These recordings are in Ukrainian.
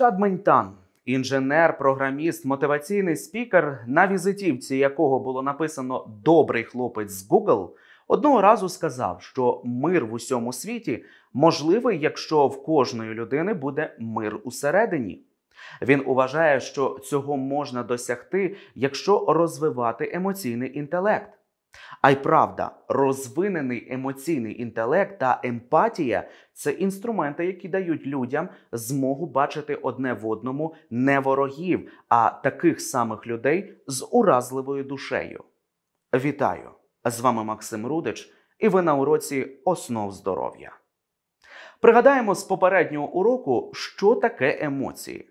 Чад Ментан, інженер, програміст, мотиваційний спікер, на візитівці якого було написано Добрий хлопець з Google, одного разу сказав, що мир в усьому світі можливий, якщо в кожної людини буде мир усередині. Він уважає, що цього можна досягти, якщо розвивати емоційний інтелект. А й правда, розвинений емоційний інтелект та емпатія це інструменти, які дають людям змогу бачити одне в одному не ворогів, а таких самих людей з уразливою душею. Вітаю! З вами Максим Рудич, і ви на уроці основ здоров'я. Пригадаємо з попереднього уроку, що таке емоції.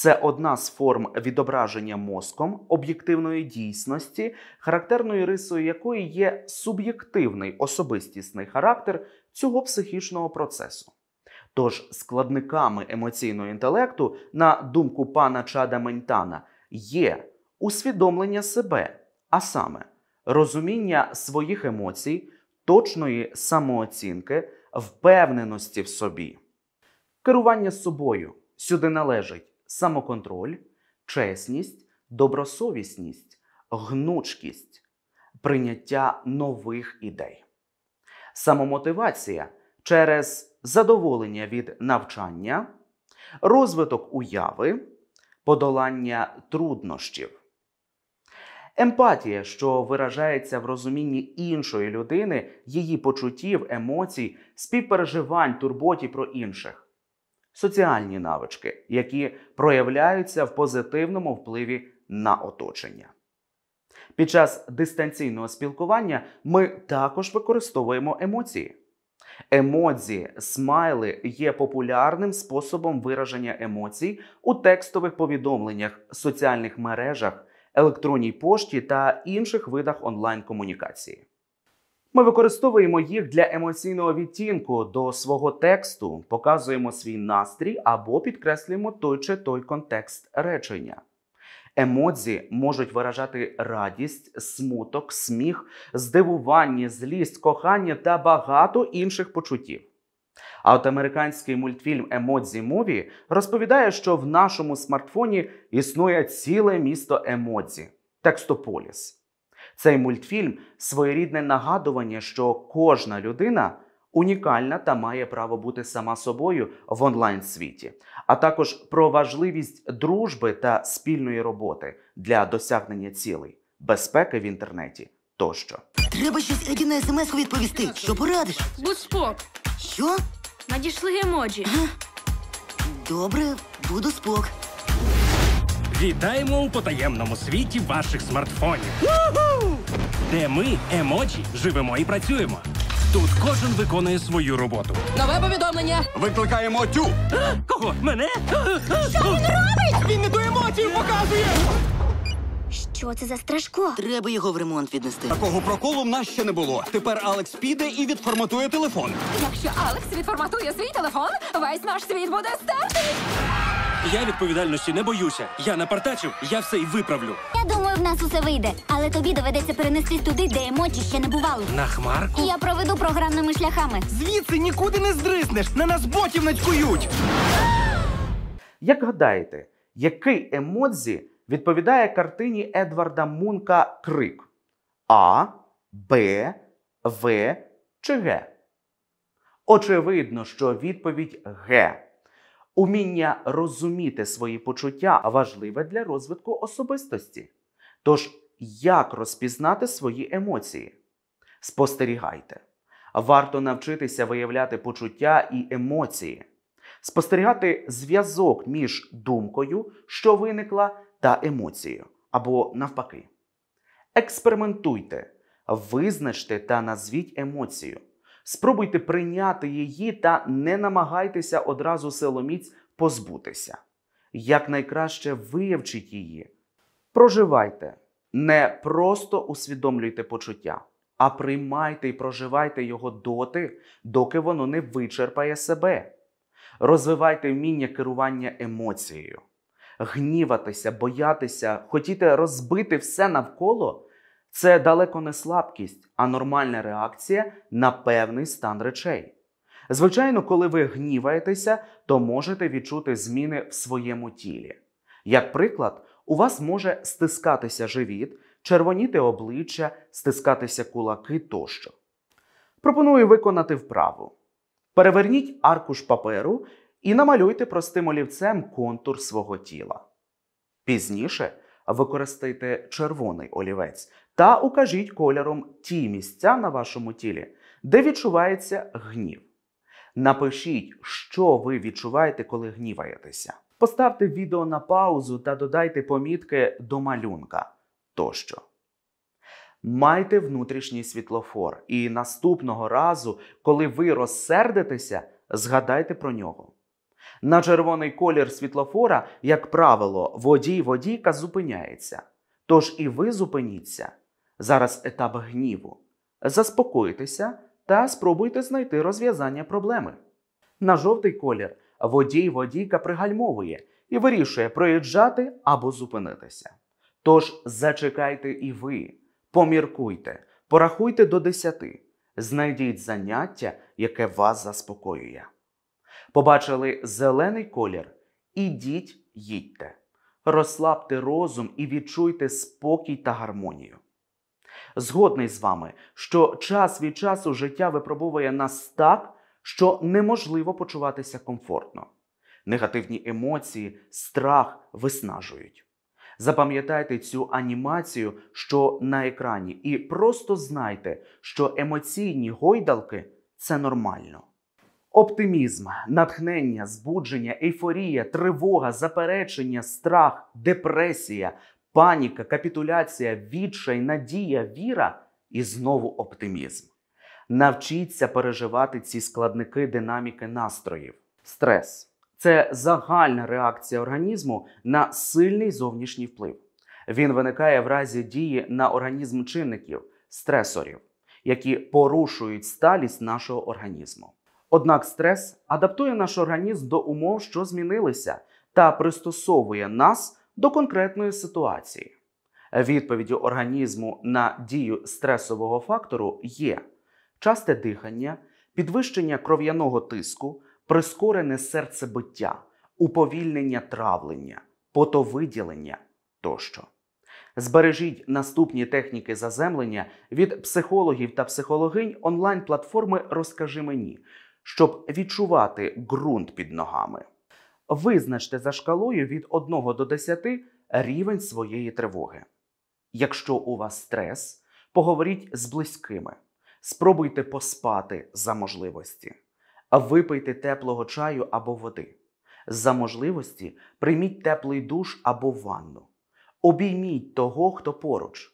Це одна з форм відображення мозком об'єктивної дійсності, характерною рисою якої є суб'єктивний особистісний характер цього психічного процесу. Тож складниками емоційного інтелекту, на думку пана Чада Ментана, є усвідомлення себе, а саме, розуміння своїх емоцій, точної самооцінки, впевненості в собі, керування собою сюди належить самоконтроль, чесність, добросовісність, гнучкість, прийняття нових ідей, самомотивація через задоволення від навчання, розвиток уяви, подолання труднощів, емпатія, що виражається в розумінні іншої людини, її почуттів, емоцій, співпереживань, турботі про інших соціальні навички, які проявляються в позитивному впливі на оточення. Під час дистанційного спілкування ми також використовуємо емоції. Емодзі, смайли є популярним способом вираження емоцій у текстових повідомленнях, соціальних мережах, електронній пошті та інших видах онлайн комунікації. Ми використовуємо їх для емоційного відтінку до свого тексту, показуємо свій настрій або підкреслюємо той чи той контекст речення. Емодзі можуть виражати радість, смуток, сміх, здивування, злість, кохання та багато інших почуттів. А от американський мультфільм Емодзі Мові розповідає, що в нашому смартфоні існує ціле місто емодзі текстополіс. Цей мультфільм своєрідне нагадування, що кожна людина унікальна та має право бути сама собою в онлайн світі, а також про важливість дружби та спільної роботи для досягнення цілей, безпеки в інтернеті тощо. Треба щось Еді на смс-ку відповісти. Що порадиш? Будь-спок. Що? Надійшли емоджі. Ага. Добре, буду спок. Вітаємо у потаємному світі ваших смартфонів де ми, емоджі, живемо і працюємо. Тут кожен виконує свою роботу. Нове повідомлення. Викликаємо тю. А? Е, кого? Мене? Е, е, Що він робить? Він не до емоцій показує. Що це за страшко? Треба його в ремонт віднести. Такого проколу в нас ще не було. Тепер Алекс піде і відформатує телефон. Якщо Алекс відформатує свій телефон, весь наш світ буде стартий. Я відповідальності не боюся. Я напартачив, я все й виправлю. Я думаю, в нас усе вийде, але тобі доведеться перенестись туди, де емоджі ще не бували. На хмарку? Я проведу програмними шляхами. Звідси нікуди не здриснеш. На нас ботів надькують. Як гадаєте, який емодзі відповідає картині Едварда Мунка Крик? А, Б, В чи Г? Очевидно, що відповідь Г. Уміння розуміти свої почуття важливе для розвитку особистості. Тож, як розпізнати свої емоції? Спостерігайте. Варто навчитися виявляти почуття і емоції, спостерігати зв'язок між думкою, що виникла, та емоцією або навпаки. Експериментуйте, визначте та назвіть емоцію. Спробуйте прийняти її та не намагайтеся одразу силоміць позбутися. Якнайкраще виявчіть її. Проживайте, не просто усвідомлюйте почуття, а приймайте і проживайте його доти, доки воно не вичерпає себе. Розвивайте вміння керування емоцією, гніватися, боятися, хотіти розбити все навколо це далеко не слабкість, а нормальна реакція на певний стан речей. Звичайно, коли ви гніваєтеся, то можете відчути зміни в своєму тілі. Як приклад, у вас може стискатися живіт, червоніти обличчя, стискатися кулаки тощо. Пропоную виконати вправу. Переверніть аркуш паперу і намалюйте простим олівцем контур свого тіла. Пізніше використайте червоний олівець та укажіть кольором ті місця на вашому тілі, де відчувається гнів. Напишіть, що ви відчуваєте, коли гніваєтеся. Поставте відео на паузу та додайте помітки до малюнка тощо. Майте внутрішній світлофор, і наступного разу, коли ви розсердитеся, згадайте про нього. На червоний колір світлофора, як правило, водій водійка зупиняється. Тож і ви зупиніться Зараз етап гніву. Заспокойтеся та спробуйте знайти розв'язання проблеми. На жовтий колір водій водійка пригальмовує і вирішує проїжджати або зупинитися. Тож зачекайте і ви, поміркуйте, порахуйте до десяти, знайдіть заняття, яке вас заспокоює. Побачили зелений колір. Ідіть, їдьте. Розслабте розум і відчуйте спокій та гармонію. Згодний з вами, що час від часу життя випробовує нас так, що неможливо почуватися комфортно. Негативні емоції, страх виснажують. Запам'ятайте цю анімацію, що на екрані, і просто знайте, що емоційні гойдалки це нормально. Оптимізм, натхнення, збудження, ейфорія, тривога, заперечення, страх, депресія, паніка, капітуляція, відчай, надія, віра і знову оптимізм. Навчіться переживати ці складники динаміки настроїв. Стрес це загальна реакція організму на сильний зовнішній вплив. Він виникає в разі дії на організм чинників, стресорів, які порушують сталість нашого організму. Однак стрес адаптує наш організм до умов, що змінилися, та пристосовує нас до конкретної ситуації. Відповіддю організму на дію стресового фактору є часте дихання, підвищення кров'яного тиску, прискорене серцебиття, уповільнення травлення, потовиділення тощо. Збережіть наступні техніки заземлення від психологів та психологинь онлайн-платформи Розкажи мені, щоб відчувати ґрунт під ногами. Визначте за шкалою від 1 до 10 рівень своєї тривоги. Якщо у вас стрес, поговоріть з близькими, спробуйте поспати за можливості, випийте теплого чаю або води. За можливості прийміть теплий душ або ванну. Обійміть того, хто поруч.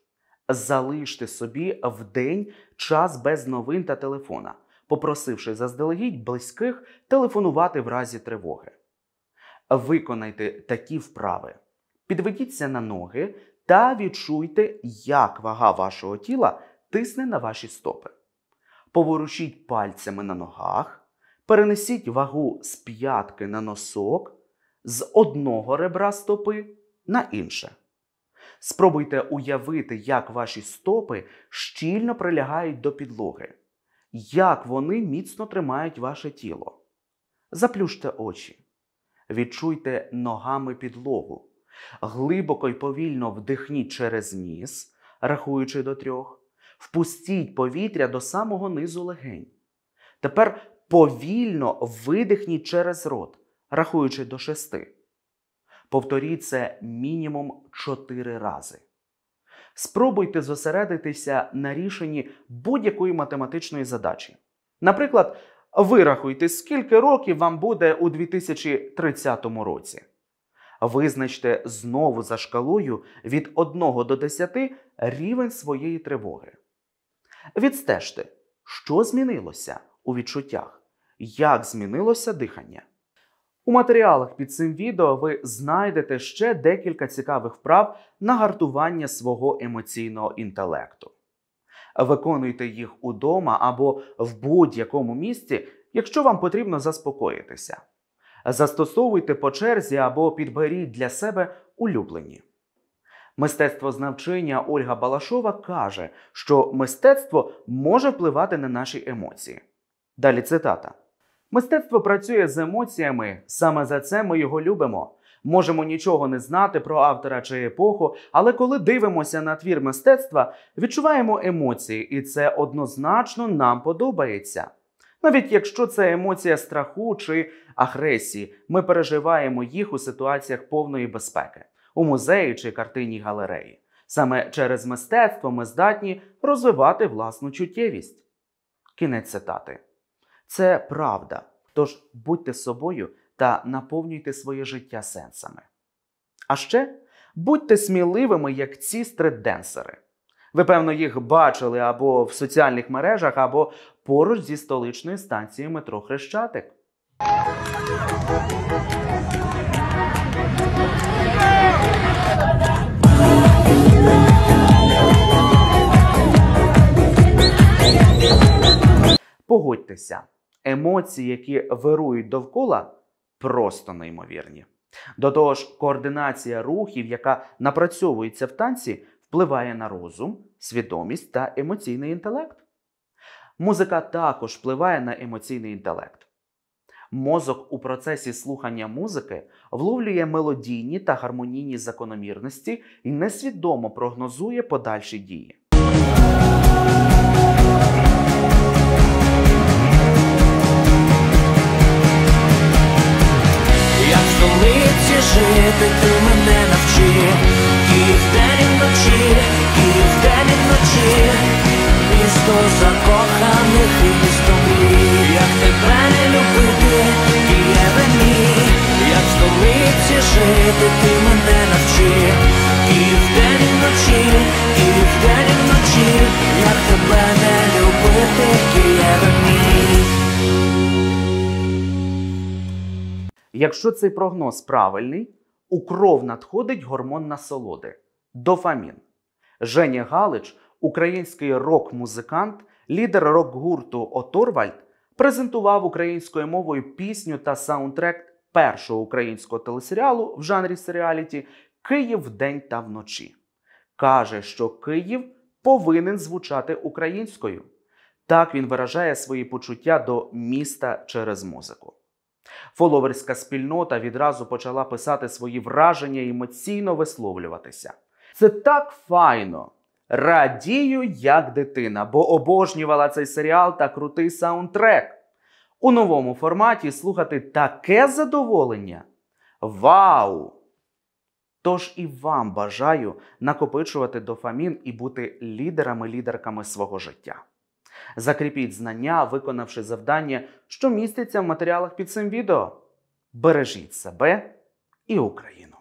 Залиште собі в день час без новин та телефона, попросивши заздалегідь близьких телефонувати в разі тривоги виконайте такі вправи. Підведіться на ноги та відчуйте, як вага вашого тіла тисне на ваші стопи. Поворушіть пальцями на ногах, перенесіть вагу з п'ятки на носок, з одного ребра стопи на інше. Спробуйте уявити, як ваші стопи щільно прилягають до підлоги, як вони міцно тримають ваше тіло. Заплющте очі відчуйте ногами підлогу. Глибоко й повільно вдихніть через ніс, рахуючи до трьох, впустіть повітря до самого низу легень. Тепер повільно видихніть через рот, рахуючи до шести. Повторіть це мінімум чотири рази. Спробуйте зосередитися на рішенні будь-якої математичної задачі. Наприклад, Вирахуйте, скільки років вам буде у 2030 році. Визначте знову за шкалою від 1 до 10 рівень своєї тривоги. Відстежте, що змінилося у відчуттях, як змінилося дихання. У матеріалах під цим відео ви знайдете ще декілька цікавих вправ на гартування свого емоційного інтелекту виконуйте їх удома або в будь-якому місці, якщо вам потрібно заспокоїтися. Застосовуйте по черзі або підберіть для себе улюблені. Мистецтво знавчення Ольга Балашова каже, що мистецтво може впливати на наші емоції. Далі цитата: Мистецтво працює з емоціями, саме за це ми його любимо. Можемо нічого не знати про автора чи епоху, але коли дивимося на твір мистецтва, відчуваємо емоції, і це однозначно нам подобається. Навіть якщо це емоція страху чи агресії, ми переживаємо їх у ситуаціях повної безпеки у музеї чи картині галереї. Саме через мистецтво ми здатні розвивати власну чуттєвість. Кінець цитати. Це правда. Тож будьте собою та наповнюйте своє життя сенсами. А ще будьте сміливими, як ці стри-денсери. Ви, певно, їх бачили або в соціальних мережах, або поруч зі столичною станцією метро Хрещатик. Погодьтеся, емоції, які вирують довкола, просто неймовірні. До того ж, координація рухів, яка напрацьовується в танці, впливає на розум, свідомість та емоційний інтелект. Музика також впливає на емоційний інтелект. Мозок у процесі слухання музики вловлює мелодійні та гармонійні закономірності і несвідомо прогнозує подальші дії. Якщо цей прогноз правильний, у кров надходить гормон насолоди дофамін. Женя Галич, український рок-музикант, лідер рок-гурту Оторвальд, презентував українською мовою пісню та саундтрек першого українського телесеріалу в жанрі серіаліті Київ день та вночі. Каже, що Київ повинен звучати українською. Так він виражає свої почуття до міста через музику. Фоловерська спільнота відразу почала писати свої враження і емоційно висловлюватися. Це так файно. Радію, як дитина, бо обожнювала цей серіал та крутий саундтрек. У новому форматі слухати таке задоволення. Вау! Тож і вам бажаю накопичувати дофамін і бути лідерами-лідерками свого життя. Закріпіть знання, виконавши завдання, що міститься в матеріалах під цим відео. Бережіть себе і Україну!